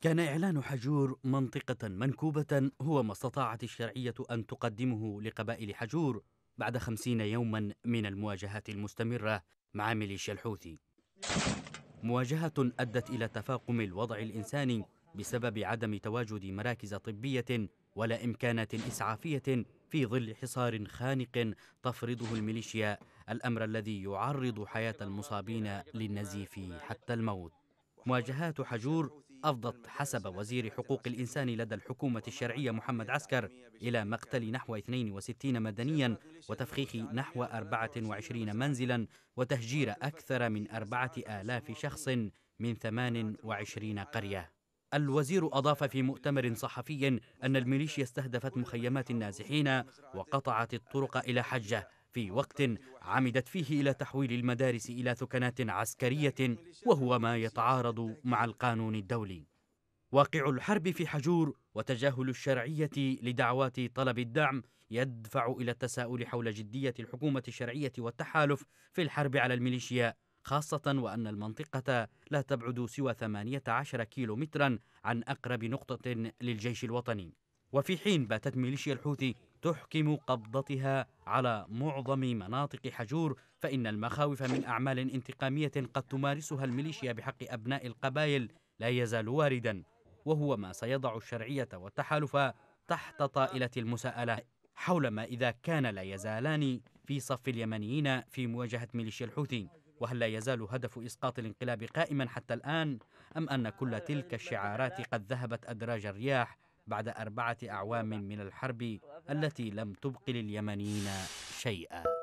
كان إعلان حجور منطقة منكوبة هو ما استطاعت الشرعية أن تقدمه لقبائل حجور بعد خمسين يوما من المواجهات المستمرة مع ميليشيا الحوثي مواجهة أدت إلى تفاقم الوضع الإنساني بسبب عدم تواجد مراكز طبية ولا إمكانات إسعافية في ظل حصار خانق تفرضه الميليشيا الأمر الذي يعرض حياة المصابين للنزيف حتى الموت مواجهات حجور أفضت حسب وزير حقوق الإنسان لدى الحكومة الشرعية محمد عسكر إلى مقتل نحو 62 مدنيا وتفخيخ نحو 24 منزلا وتهجير أكثر من 4000 شخص من 28 قرية الوزير أضاف في مؤتمر صحفي أن الميليشيا استهدفت مخيمات النازحين وقطعت الطرق إلى حجة في وقت عمدت فيه إلى تحويل المدارس إلى ثكنات عسكرية وهو ما يتعارض مع القانون الدولي واقع الحرب في حجور وتجاهل الشرعية لدعوات طلب الدعم يدفع إلى التساؤل حول جدية الحكومة الشرعية والتحالف في الحرب على الميليشيا خاصة وأن المنطقة لا تبعد سوى 18 متراً عن أقرب نقطة للجيش الوطني وفي حين باتت ميليشيا الحوثي تحكم قبضتها على معظم مناطق حجور فإن المخاوف من أعمال انتقامية قد تمارسها الميليشيا بحق أبناء القبائل لا يزال واردا وهو ما سيضع الشرعية والتحالف تحت طائلة المساءلة حول ما إذا كان لا يزالان في صف اليمنيين في مواجهة ميليشيا الحوثي وهل لا يزال هدف إسقاط الانقلاب قائما حتى الآن أم أن كل تلك الشعارات قد ذهبت أدراج الرياح بعد أربعة أعوام من الحرب التي لم تبق لليمنيين شيئا